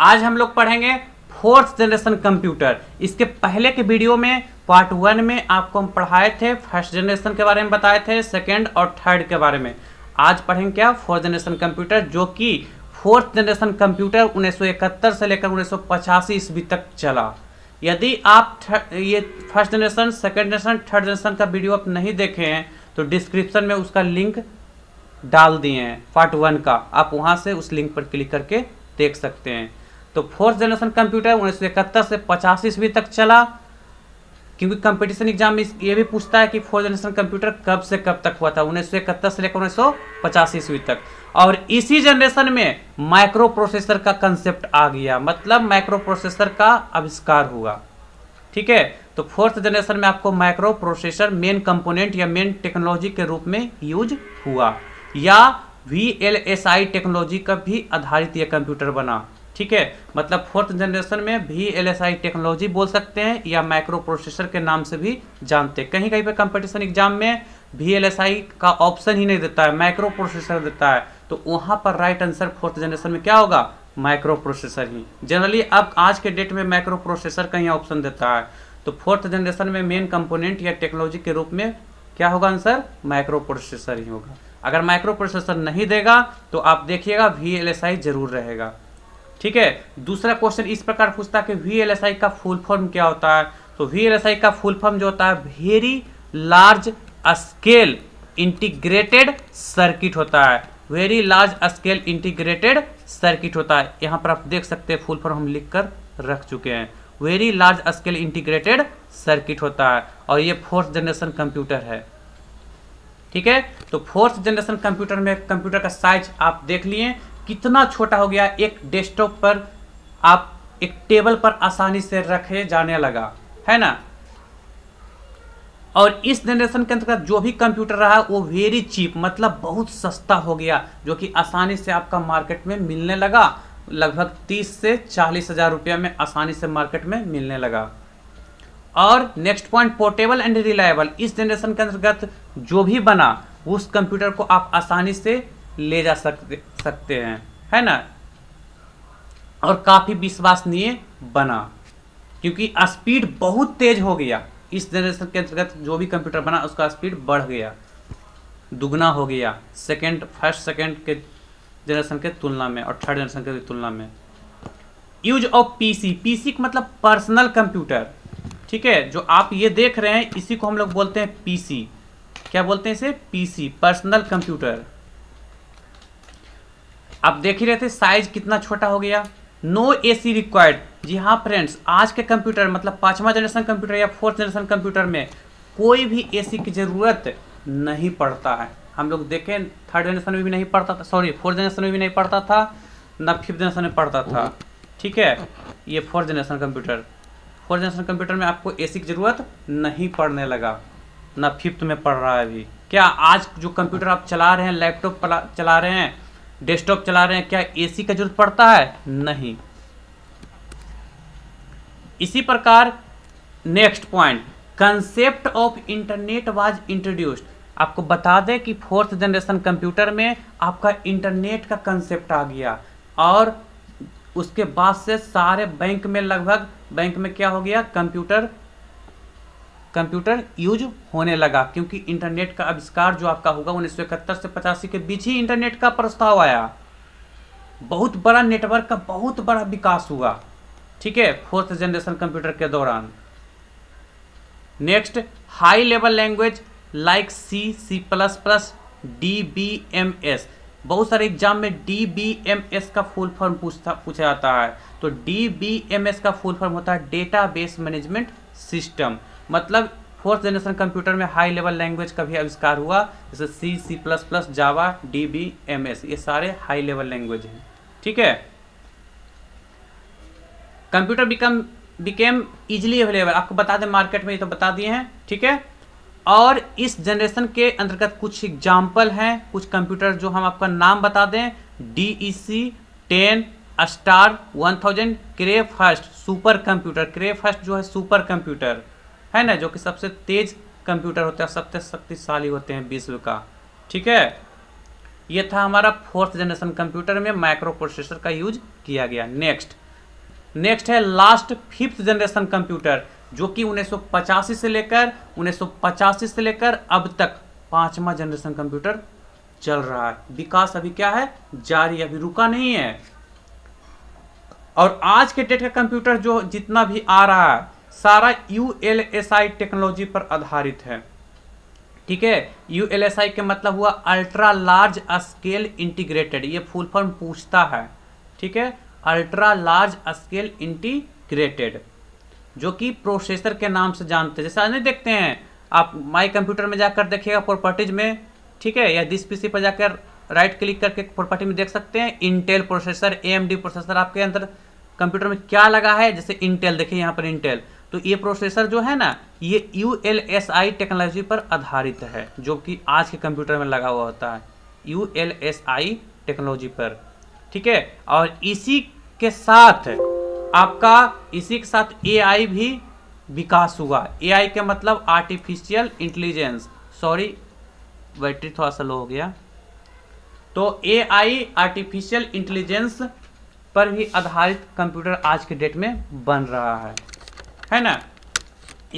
आज हम लोग पढ़ेंगे फोर्थ जनरेशन कंप्यूटर इसके पहले के वीडियो में पार्ट वन में आपको हम पढ़ाए थे फर्स्ट जनरेशन के बारे में बताए थे सेकेंड और थर्ड के बारे में आज पढ़ेंगे क्या फोर्थ जनरेशन कंप्यूटर जो कि फोर्थ जनरेशन कंप्यूटर 1971 से लेकर उन्नीस सौ ईस्वी तक चला यदि आप ये first generation second generation third generation का वीडियो आप नहीं देखे हैं तो डिस्क्रिप्शन में उसका लिंक डाल दिए हैं पार्ट वन का आप वहाँ से उस लिंक पर क्लिक करके देख सकते हैं तो फोर्थ जनरेशन कंप्यूटर उन्नीस सौ इकहत्तर से पचास ईस्वी तक चला क्योंकि कंपटीशन एग्जाम में ये भी पूछता है कि फोर्थ जनरेशन कंप्यूटर कब से कब तक हुआ था उन्नीस सौ इकहत्तर से लेकर उन्नीस सौ पचास ईस्वी तक और इसी जनरेशन में माइक्रो प्रोसेसर का कंसेप्ट आ गया मतलब माइक्रो प्रोसेसर का आविष्कार हुआ ठीक है तो फोर्थ जनरेशन में आपको माइक्रो प्रोसेसर मेन कंपोनेंट या मेन टेक्नोलॉजी के रूप में यूज हुआ या V L S I technology का भी आधारित यह कंप्यूटर बना ठीक है मतलब फोर्थ जनरेशन में भी एल टेक्नोलॉजी बोल सकते हैं या माइक्रो प्रोसेसर के नाम से भी जानते हैं कहीं कहीं पर कंपटीशन एग्जाम में भी एल का ऑप्शन ही नहीं देता है माइक्रो प्रोसेसर देता है तो वहाँ पर राइट आंसर फोर्थ जनरेशन में क्या होगा माइक्रो प्रोसेसर ही जनरली अब आज के डेट में माइक्रो प्रोसेसर ही ऑप्शन देता है तो फोर्थ जनरेशन में मेन कंपोनेंट या टेक्नोलॉजी के रूप में क्या होगा आंसर माइक्रो प्रोसेसर ही होगा अगर माइक्रो प्रोसेसर नहीं देगा तो आप देखिएगा वी जरूर रहेगा ठीक है दूसरा क्वेश्चन इस प्रकार पूछता है कि वी का फुल फॉर्म क्या होता है तो वी का फुल फॉर्म जो होता है very large scale integrated circuit होता है very large scale integrated circuit होता है यहाँ पर आप देख सकते हैं फुल फॉर्म हम लिख कर रख चुके हैं very large scale integrated circuit होता है और ये फोर्थ जनरेशन कंप्यूटर है ठीक है तो फोर्थ जनरेशन कंप्यूटर में कंप्यूटर का साइज आप देख लिए कितना छोटा हो गया एक डेस्कटॉप पर आप एक टेबल पर आसानी से रखे जाने लगा है ना और इस जनरेशन के अंतर्गत जो भी कंप्यूटर रहा वो वेरी चीप मतलब बहुत सस्ता हो गया जो कि आसानी से आपका मार्केट में मिलने लगा लगभग तीस से चालीस हज़ार रुपया में आसानी से मार्केट में मिलने लगा और next point portable and reliable इस जनरेशन के अंतर्गत जो भी बना उस कंप्यूटर को आप आसानी से ले जा सकते सकते हैं है ना और काफ़ी विश्वसनीय बना क्योंकि स्पीड बहुत तेज हो गया इस जनरेशन के अंतर्गत जो भी कंप्यूटर बना उसका स्पीड बढ़ गया दुगना हो गया सेकेंड फर्स्ट सेकेंड के जनरेशन के तुलना में और थर्ड जनरेशन के तुलना में यूज ऑफ पीसी पीसी का मतलब पर्सनल कंप्यूटर ठीक है जो आप ये देख रहे हैं इसी को हम लोग बोलते हैं पीसी क्या बोलते हैं इसे पीसी पर्सनल कंप्यूटर आप देख ही रहे थे साइज कितना छोटा हो गया नो ए सी रिक्वायर्ड जी हाँ फ्रेंड्स आज के कंप्यूटर मतलब पाँचवा जनरेशन कंप्यूटर या फोर्थ जनरेशन कंप्यूटर में कोई भी ए सी की ज़रूरत नहीं पड़ता है हम लोग देखें थर्ड जनरेशन में भी नहीं पड़ता था सॉरी फोर्थ जनरेशन में भी नहीं पड़ता था ना फिफ्थ जनरेशन में पड़ता था ठीक है ये fourth generation computer fourth generation computer में आपको ए की ज़रूरत नहीं पड़ने लगा ना फिफ्थ में पड़ रहा है अभी क्या आज जो कंप्यूटर आप चला रहे हैं लैपटॉप चला रहे हैं डेस्कटॉप चला रहे हैं क्या एसी का जरूरत पड़ता है नहीं इसी प्रकार next point concept of internet was introduced आपको बता दें कि फोर्थ जनरेशन कंप्यूटर में आपका इंटरनेट का कंसेप्ट आ गया और उसके बाद से सारे बैंक में लगभग बैंक में क्या हो गया कंप्यूटर कंप्यूटर यूज होने लगा क्योंकि इंटरनेट का आविष्कार जो आपका होगा उन्नीस से पचासी के बीच ही इंटरनेट का प्रस्ताव आया बहुत बड़ा नेटवर्क का बहुत बड़ा विकास हुआ ठीक है फोर्थ जनरेशन कंप्यूटर के दौरान next high level language like C C plus plus D B M S बहुत सारे एग्जाम में डी बी एम एस का फुल फॉर्म पूछता पूछा जाता है तो डी बी एम एस का फुल फॉर्म होता है डेटा बेस मैनेजमेंट सिस्टम मतलब फोर्थ जनरेशन कंप्यूटर में हाई लेवल लैंग्वेज का भी आविष्कार हुआ जैसे C C plus plus Java D B M S ये सारे हाई लेवल लैंग्वेज हैं ठीक है computer become became easily available आपको बता दें मार्केट में ये तो बता दिए हैं ठीक है और इस जनरेशन के अंतर्गत कुछ एग्जाम्पल हैं कुछ कंप्यूटर जो हम आपका नाम बता दें D E C ten star one thousand Cray first super computer Cray first जो है सुपर कंप्यूटर है ना जो कि सबसे तेज कंप्यूटर होता है सबसे शक्तिशाली होते हैं विश्व का ठीक है ये था हमारा फोर्थ जनरेशन कंप्यूटर में माइक्रो प्रोसेसर का यूज किया गया नेक्स्ट नेक्स्ट है लास्ट फिफ्थ जनरेशन कंप्यूटर जो कि उन्नीस से लेकर उन्नीस से लेकर अब तक पांचवा जनरेशन कंप्यूटर चल रहा है विकास अभी क्या है जारी अभी रुका नहीं है और आज के डेट का कंप्यूटर जो जितना भी आ रहा है सारा U L S I technology पर आधारित है ठीक है यू एल एस आई के मतलब हुआ अल्ट्रा लार्ज स्केल इंटीग्रेटेड ये फुल फॉर्म पूछता है ठीक है अल्ट्रा लार्ज स्केल इंटीग्रेटेड जो कि प्रोसेसर के नाम से जानते हैं जैसा नहीं देखते हैं आप माई कंप्यूटर में जाकर देखिएगा प्रॉपर्टीज में ठीक है या दिस पीसी पर जाकर राइट क्लिक करके प्रॉपर्टी में देख सकते हैं इंटेल प्रोसेसर एएमडी प्रोसेसर आपके अंदर कंप्यूटर में क्या लगा है जैसे इंटेल देखिए यहाँ पर इंटेल तो ये प्रोसेसर जो है ना ये यू टेक्नोलॉजी पर आधारित है जो कि आज के कंप्यूटर में लगा हुआ होता है यू टेक्नोलॉजी पर ठीक है और इसी के साथ आपका इसी के साथ आई भी विकास हुआ आई के मतलब आर्टिफिशियल इंटेलिजेंस सॉरी बैटरी थोड़ा सा लो हो गया तो आई आर्टिफिशियल इंटेलिजेंस पर भी आधारित कंप्यूटर आज के डेट में बन रहा है है ना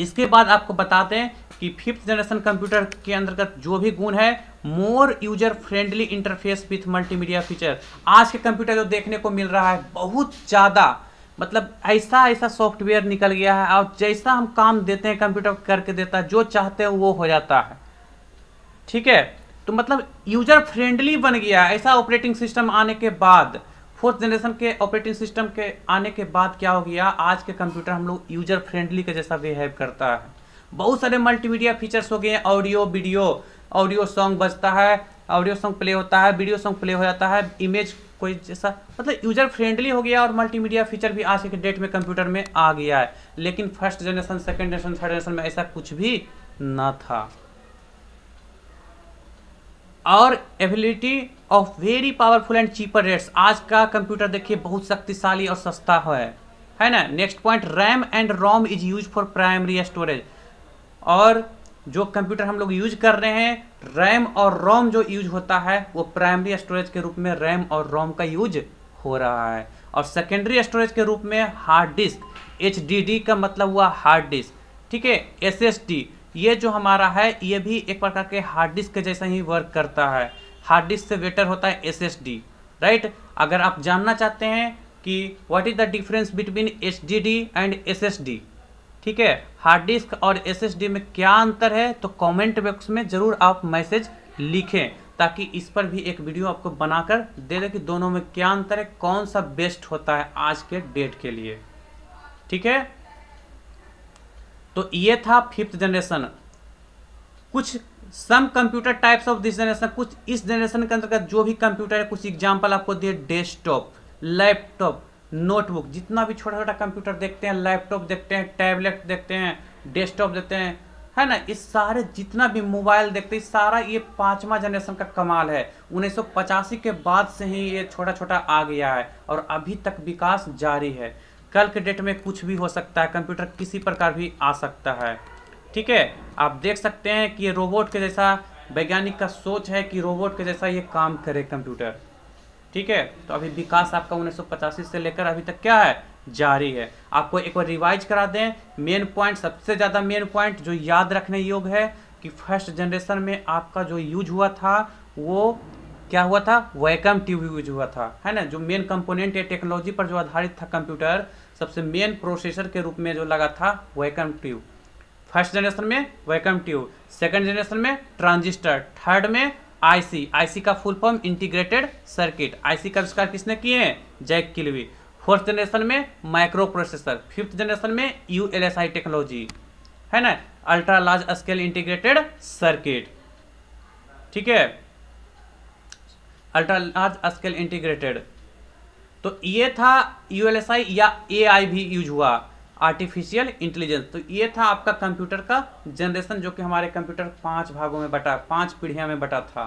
इसके बाद आपको बताते हैं कि फिफ्थ जनरेशन कंप्यूटर के अंतर्गत जो भी गुण है more user friendly interface with multimedia feature आज के कंप्यूटर जो देखने को मिल रहा है बहुत ज़्यादा मतलब ऐसा ऐसा सॉफ्टवेयर निकल गया है और जैसा हम काम देते हैं कंप्यूटर करके देता है जो चाहते हैं वो हो जाता है ठीक है तो मतलब यूजर फ्रेंडली बन गया ऐसा ऑपरेटिंग सिस्टम आने के बाद फोर्थ जनरेशन के ऑपरेटिंग सिस्टम के आने के बाद क्या हो गया आज के कंप्यूटर हम लोग यूजर फ्रेंडली के जैसा बिहेव करता है बहुत सारे मल्टीमीडिया फीचर्स हो गए हैं ऑडियो वीडियो ऑडियो सॉन्ग बजता है ऑडियो सॉन्ग प्ले होता है वीडियो सॉन्ग प्ले हो जाता है इमेज कोई जैसा मतलब यूजर फ्रेंडली हो गया और मल्टीमीडिया फीचर भी आज के डेट में कंप्यूटर में आ गया है लेकिन first generation second generation third generation में ऐसा कुछ भी ना था और ability of very powerful and cheaper rates आज का कंप्यूटर देखिए बहुत शक्तिशाली और सस्ता है है ना next point RAM and ROM is use for primary storage और जो कंप्यूटर हम लोग यूज कर रहे हैं रैम और रोम जो यूज होता है वो प्राइमरी स्टोरेज के रूप में रैम और रोम का यूज हो रहा है और सेकेंडरी स्टोरेज के रूप में हार्ड डिस्क एच का मतलब हुआ हार्ड डिस्क ठीक है एस एस ये जो हमारा है ये भी एक प्रकार के हार्ड डिस्क के जैसा ही वर्क करता है हार्ड डिस्क से बेटर होता है एस राइट अगर आप जानना चाहते हैं कि what is the difference between H and S ठीक है हार्ड डिस्क और एस में क्या अंतर है तो कॉमेंट बॉक्स में ज़रूर आप मैसेज लिखें ताकि इस पर भी एक वीडियो आपको बनाकर दे दें कि दोनों में क्या अंतर है कौन सा बेस्ट होता है आज के डेट के लिए ठीक है तो ये था फिफ्थ जनरेशन कुछ some computer types of this generation कुछ इस जनरेशन के अंतर्गत जो भी कंप्यूटर है कुछ एग्जाम्पल आपको दिए डेस्कटॉप लैपटॉप नोटबुक जितना भी छोटा छोटा कंप्यूटर देखते हैं लैपटॉप देखते हैं टैबलेट देखते हैं डेस्कटॉप देखते हैं है ना इस सारे जितना भी मोबाइल देखते हैं सारा ये पाँचवा जनरेशन का कमाल है उन्नीस के बाद से ही ये छोटा छोटा आ गया है और अभी तक विकास जारी है कल के डेट में कुछ भी हो सकता है कंप्यूटर किसी प्रकार भी आ सकता है ठीक है आप देख सकते हैं कि ये रोबोट के जैसा वैज्ञानिक का सोच है कि रोबोट के जैसा ये काम करे कंप्यूटर ठीक है तो अभी विकास आपका उन्नीस से लेकर अभी तक क्या है जारी है आपको एक बार रिवाइज करा दें मेन पॉइंट सबसे ज़्यादा मेन पॉइंट जो याद रखने योग है कि फर्स्ट जनरेशन में आपका जो यूज हुआ था वो क्या हुआ था वैकम ट्यूब यूज हुआ था है ना जो मेन कंपोनेंट है टेक्नोलॉजी पर जो आधारित था कंप्यूटर सबसे मेन प्रोसेसर के रूप में जो लगा था वैकम ट्यूब फर्स्ट जनरेशन में वैकम ट्यूब सेकंड जनरेशन में ट्रांजिस्टर थर्ड में आईसी आईसी का full form integrated circuit IC का आविष्कार किसने किए हैं जैक किलवी फोर्थ जनरेशन में माइक्रो प्रोसेसर फिफ्थ जनरेशन में यू टेक्नोलॉजी है ना ultra large scale integrated circuit ठीक है अल्ट्रा लार्ज स्केल इंटीग्रेटेड तो ये था यू या ए भी यूज हुआ आर्टिफिशियल इंटेलिजेंस तो ये था आपका कंप्यूटर का जनरेशन जो कि हमारे कंप्यूटर पांच भागों में बटा पांच पीढ़ियाँ में बटा था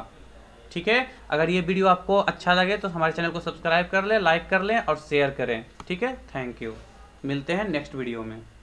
ठीक है अगर ये वीडियो आपको अच्छा लगे तो हमारे चैनल को सब्सक्राइब कर लें लाइक कर लें और शेयर करें ठीक है थैंक यू मिलते हैं नेक्स्ट वीडियो में